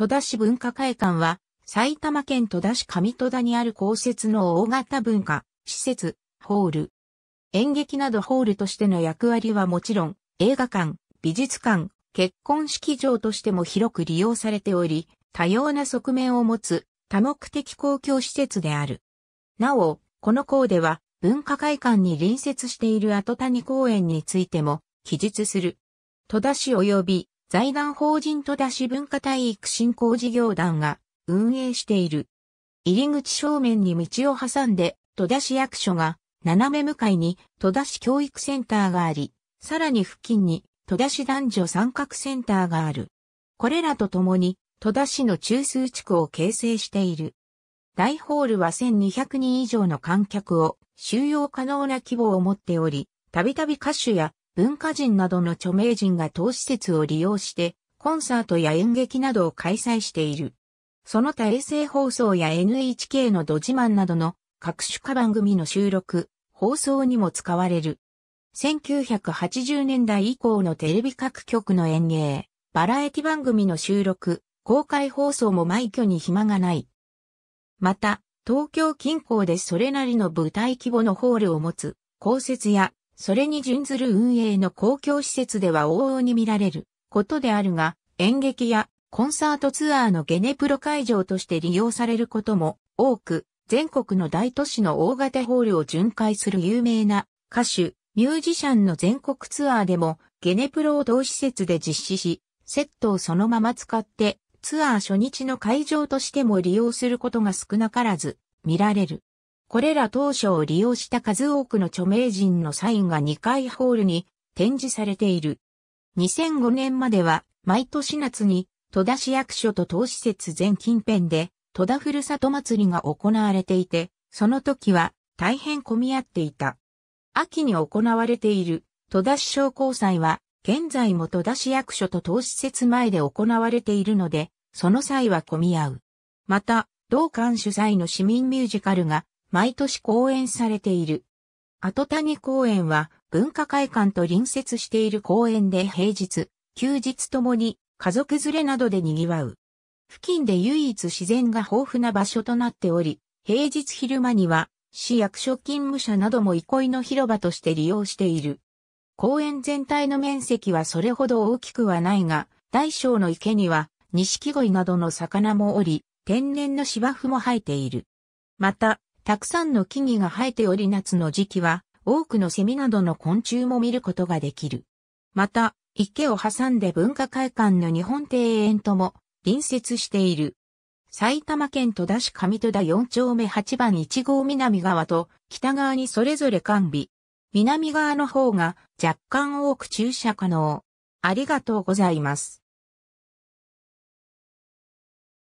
戸田市文化会館は、埼玉県戸田市上戸田にある公設の大型文化、施設、ホール。演劇などホールとしての役割はもちろん、映画館、美術館、結婚式場としても広く利用されており、多様な側面を持つ多目的公共施設である。なお、この項では文化会館に隣接している後谷公園についても記述する。戸田市及び財団法人戸田市文化体育振興事業団が運営している。入り口正面に道を挟んで戸田市役所が斜め向かいに戸田市教育センターがあり、さらに付近に戸田市男女三角センターがある。これらとともに戸田市の中枢地区を形成している。大ホールは1200人以上の観客を収容可能な規模を持っており、たびたび歌手や文化人などの著名人が当施設を利用して、コンサートや演劇などを開催している。その他衛星放送や NHK のド自慢などの各種化番組の収録、放送にも使われる。1980年代以降のテレビ各局の演芸、バラエティ番組の収録、公開放送も枚挙に暇がない。また、東京近郊でそれなりの舞台規模のホールを持つ、公設やそれに準ずる運営の公共施設では往々に見られることであるが、演劇やコンサートツアーのゲネプロ会場として利用されることも多く、全国の大都市の大型ホールを巡回する有名な歌手、ミュージシャンの全国ツアーでもゲネプロを同施設で実施し、セットをそのまま使ってツアー初日の会場としても利用することが少なからず見られる。これら当初を利用した数多くの著名人のサインが2階ホールに展示されている。2005年までは毎年夏に戸田市役所と当施設全近辺で戸田ふるさと祭りが行われていて、その時は大変混み合っていた。秋に行われている戸田市商工祭は現在も戸田市役所と当施設前で行われているので、その際は混み合う。また、同館主催の市民ミュージカルが毎年公演されている。後谷公園は文化会館と隣接している公園で平日、休日ともに家族連れなどで賑わう。付近で唯一自然が豊富な場所となっており、平日昼間には市役所勤務者なども憩いの広場として利用している。公園全体の面積はそれほど大きくはないが、大小の池には、錦鯉などの魚もおり、天然の芝生も生えている。また、たくさんの木々が生えており夏の時期は多くのセミなどの昆虫も見ることができる。また、池を挟んで文化会館の日本庭園とも隣接している。埼玉県戸田市上戸田4丁目8番1号南側と北側にそれぞれ完備。南側の方が若干多く駐車可能。ありがとうございます。